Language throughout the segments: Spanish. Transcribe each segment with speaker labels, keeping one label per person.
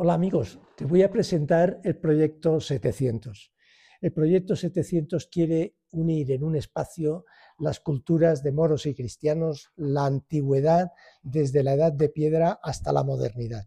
Speaker 1: Hola amigos, te voy a presentar el proyecto 700. El proyecto 700 quiere unir en un espacio las culturas de moros y cristianos, la antigüedad desde la edad de piedra hasta la modernidad.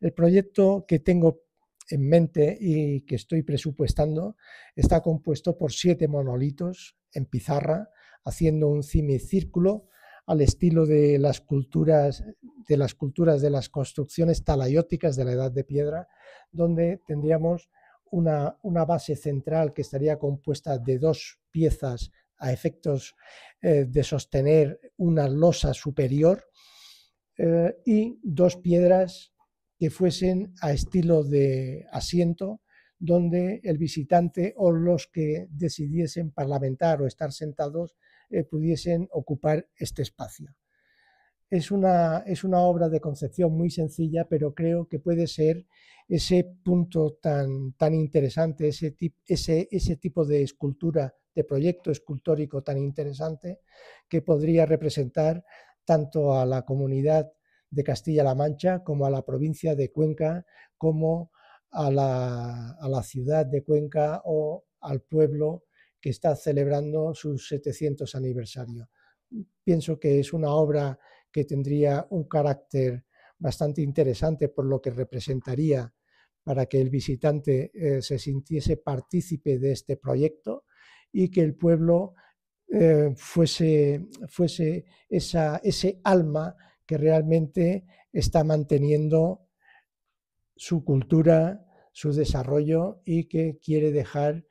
Speaker 1: El proyecto que tengo en mente y que estoy presupuestando está compuesto por siete monolitos en pizarra, haciendo un semicírculo al estilo de las culturas de las, culturas de las construcciones talayóticas de la Edad de Piedra, donde tendríamos una, base central que estaría compuesta de dos piezas a efectos eh, de sostener una losa superior eh, y dos piedras que fuesen a estilo de asiento, donde el visitante o los que decidiesen parlamentar o estar sentados eh, pudiesen ocupar este espacio. Es una, es una obra de concepción muy sencilla, pero creo que puede ser ese punto tan, tan interesante, ese, ese, ese tipo de escultura, de proyecto escultórico tan interesante, que podría representar tanto a la comunidad de Castilla-La Mancha como a la provincia de Cuenca, como a la, a la ciudad de Cuenca o al pueblo que está celebrando su 700 aniversario. Pienso que es una obra que tendría un carácter bastante interesante por lo que representaría para que el visitante eh, se sintiese partícipe de este proyecto y que el pueblo eh, fuese, fuese esa, ese alma que realmente está manteniendo su cultura, su desarrollo y que quiere dejar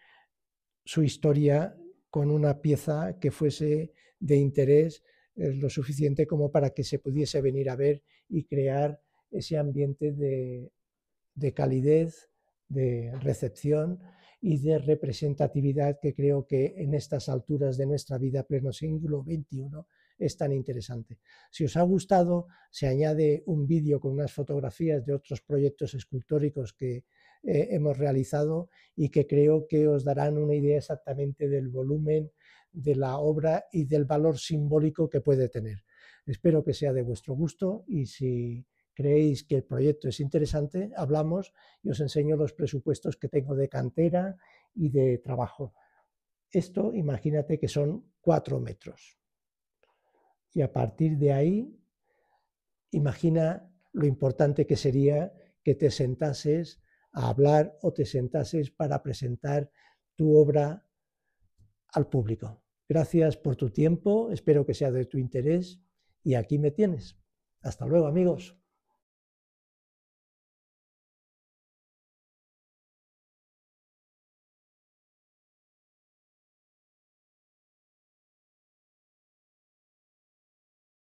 Speaker 1: su historia con una pieza que fuese de interés eh, lo suficiente como para que se pudiese venir a ver y crear ese ambiente de, de calidez, de recepción y de representatividad que creo que en estas alturas de nuestra vida, pleno siglo XXI, es tan interesante. Si os ha gustado, se añade un vídeo con unas fotografías de otros proyectos escultóricos que eh, hemos realizado y que creo que os darán una idea exactamente del volumen de la obra y del valor simbólico que puede tener. Espero que sea de vuestro gusto y si creéis que el proyecto es interesante, hablamos y os enseño los presupuestos que tengo de cantera y de trabajo. Esto imagínate que son cuatro metros. Y a partir de ahí, imagina lo importante que sería que te sentases a hablar o te sentases para presentar tu obra al público. Gracias por tu tiempo, espero que sea de tu interés y aquí me tienes. Hasta luego amigos.